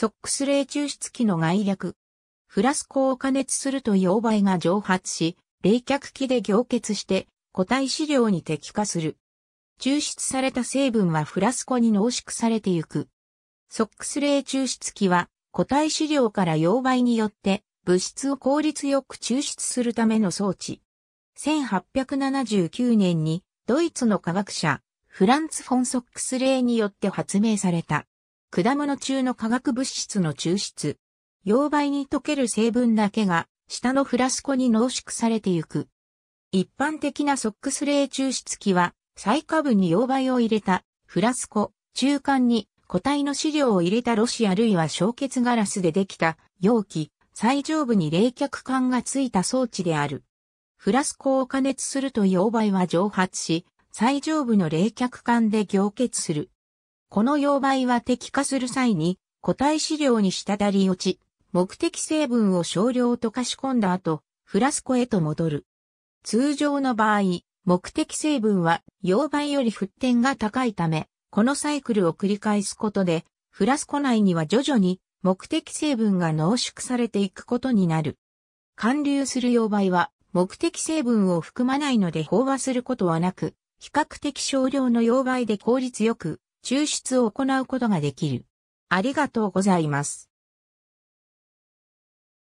ソックス冷抽出器の概略。フラスコを加熱すると溶媒が蒸発し、冷却器で凝結して固体飼料に適化する。抽出された成分はフラスコに濃縮されてゆく。ソックス冷抽出器は固体飼料から溶媒によって物質を効率よく抽出するための装置。1879年にドイツの科学者フランツ・フォン・ソックスレイによって発明された。果物中の化学物質の抽出。溶媒に溶ける成分だけが、下のフラスコに濃縮されてゆく。一般的なソックス冷抽出器は、最下部に溶媒を入れた、フラスコ、中間に固体の資料を入れたロシあるいは焼結ガラスでできた容器、最上部に冷却管がついた装置である。フラスコを加熱すると溶媒は蒸発し、最上部の冷却管で凝結する。この溶媒は滴下する際に固体資料に滴り落ち、目的成分を少量溶かし込んだ後、フラスコへと戻る。通常の場合、目的成分は溶媒より沸点が高いため、このサイクルを繰り返すことで、フラスコ内には徐々に目的成分が濃縮されていくことになる。貫流する溶媒は目的成分を含まないので飽和することはなく、比較的少量の溶媒で効率よく抽出を行うことができる。ありがとうございます。